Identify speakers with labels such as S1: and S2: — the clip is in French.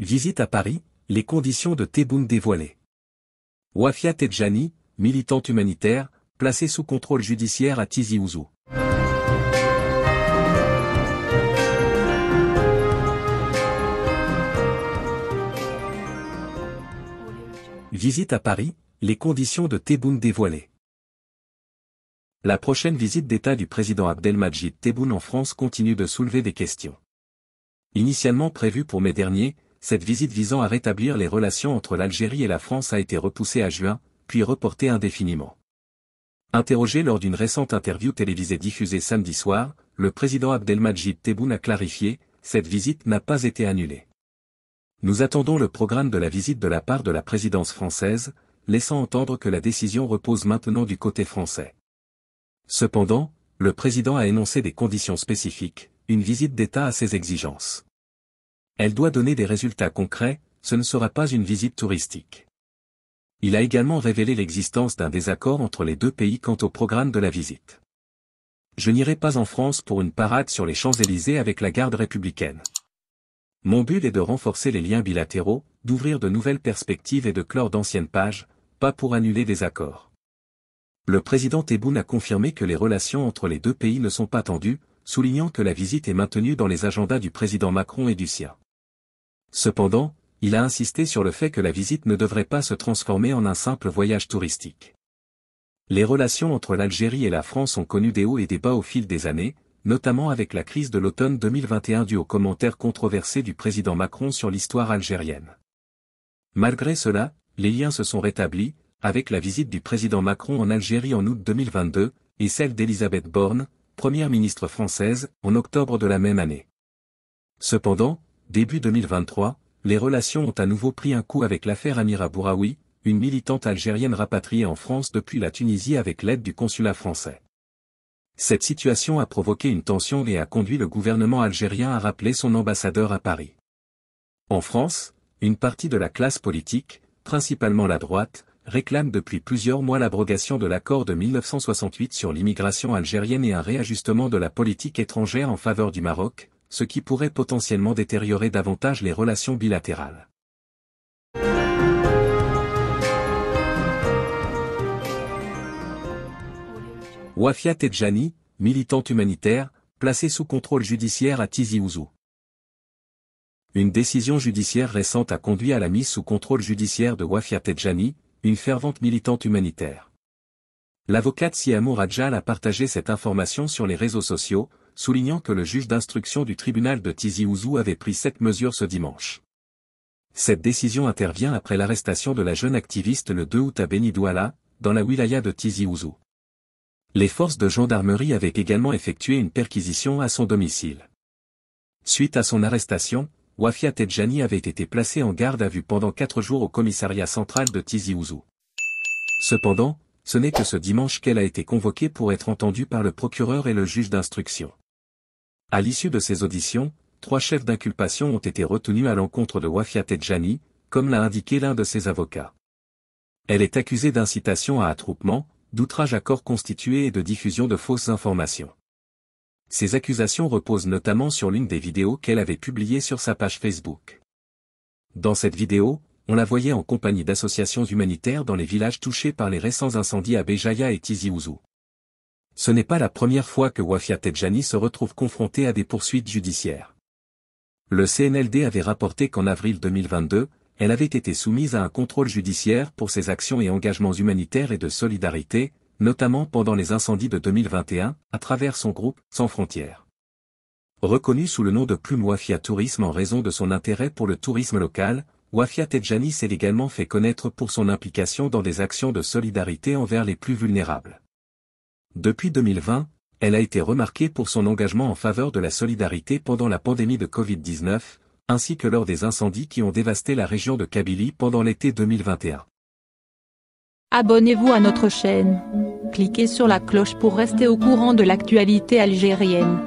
S1: Visite à Paris, les conditions de Tebboune dévoilées. Wafia Tedjani, militante humanitaire, placée sous contrôle judiciaire à Tizi Ouzou. Visite à Paris, les conditions de Tebboune dévoilées. La prochaine visite d'État du président Abdelmajid Tebboune en France continue de soulever des questions. Initialement prévue pour mai dernier, cette visite visant à rétablir les relations entre l'Algérie et la France a été repoussée à juin, puis reportée indéfiniment. Interrogé lors d'une récente interview télévisée diffusée samedi soir, le président Abdelmajid Tebboune a clarifié, cette visite n'a pas été annulée. Nous attendons le programme de la visite de la part de la présidence française, laissant entendre que la décision repose maintenant du côté français. Cependant, le président a énoncé des conditions spécifiques, une visite d'État à ses exigences. Elle doit donner des résultats concrets, ce ne sera pas une visite touristique. Il a également révélé l'existence d'un désaccord entre les deux pays quant au programme de la visite. Je n'irai pas en France pour une parade sur les Champs-Élysées avec la garde républicaine. Mon but est de renforcer les liens bilatéraux, d'ouvrir de nouvelles perspectives et de clore d'anciennes pages, pas pour annuler des accords. Le président Tebboune a confirmé que les relations entre les deux pays ne sont pas tendues, soulignant que la visite est maintenue dans les agendas du président Macron et du sien. Cependant, il a insisté sur le fait que la visite ne devrait pas se transformer en un simple voyage touristique. Les relations entre l'Algérie et la France ont connu des hauts et des bas au fil des années, notamment avec la crise de l'automne 2021 due aux commentaires controversés du président Macron sur l'histoire algérienne. Malgré cela, les liens se sont rétablis, avec la visite du président Macron en Algérie en août 2022, et celle d'Elisabeth Borne, première ministre française, en octobre de la même année. Cependant, début 2023, les relations ont à nouveau pris un coup avec l'affaire Amira Bouraoui, une militante algérienne rapatriée en France depuis la Tunisie avec l'aide du consulat français. Cette situation a provoqué une tension et a conduit le gouvernement algérien à rappeler son ambassadeur à Paris. En France, une partie de la classe politique, principalement la droite, réclame depuis plusieurs mois l'abrogation de l'accord de 1968 sur l'immigration algérienne et un réajustement de la politique étrangère en faveur du Maroc, ce qui pourrait potentiellement détériorer davantage les relations bilatérales. Wafia Tedjani, militante humanitaire, placée sous contrôle judiciaire à Tizi Ouzou. Une décision judiciaire récente a conduit à la mise sous contrôle judiciaire de Wafia Tejani, une fervente militante humanitaire. L'avocate Siamou Adjal a partagé cette information sur les réseaux sociaux, soulignant que le juge d'instruction du tribunal de Tizi Ouzou avait pris cette mesure ce dimanche. Cette décision intervient après l'arrestation de la jeune activiste le 2 août à Beni Douala, dans la wilaya de Tizi Ouzou. Les forces de gendarmerie avaient également effectué une perquisition à son domicile. Suite à son arrestation, Wafia Tedjani avait été placée en garde à vue pendant quatre jours au commissariat central de Tizi Ouzou. Cependant, ce n'est que ce dimanche qu'elle a été convoquée pour être entendue par le procureur et le juge d'instruction. À l'issue de ces auditions, trois chefs d'inculpation ont été retenus à l'encontre de Wafia Tedjani, comme l'a indiqué l'un de ses avocats. Elle est accusée d'incitation à attroupement, d'outrage à corps constitué et de diffusion de fausses informations. Ces accusations reposent notamment sur l'une des vidéos qu'elle avait publiées sur sa page Facebook. Dans cette vidéo, on la voyait en compagnie d'associations humanitaires dans les villages touchés par les récents incendies à Béjaïa et Tizi Ouzou ce n'est pas la première fois que Wafia Tedjani se retrouve confrontée à des poursuites judiciaires. Le CNLD avait rapporté qu'en avril 2022, elle avait été soumise à un contrôle judiciaire pour ses actions et engagements humanitaires et de solidarité, notamment pendant les incendies de 2021, à travers son groupe Sans Frontières. Reconnue sous le nom de Plume Wafia Tourisme en raison de son intérêt pour le tourisme local, Wafia Tedjani s'est également fait connaître pour son implication dans des actions de solidarité envers les plus vulnérables. Depuis 2020, elle a été remarquée pour son engagement en faveur de la solidarité pendant la pandémie de Covid-19, ainsi que lors des incendies qui ont dévasté la région de Kabylie pendant l'été 2021. Abonnez-vous à notre chaîne. Cliquez sur la cloche pour rester au courant de l'actualité algérienne.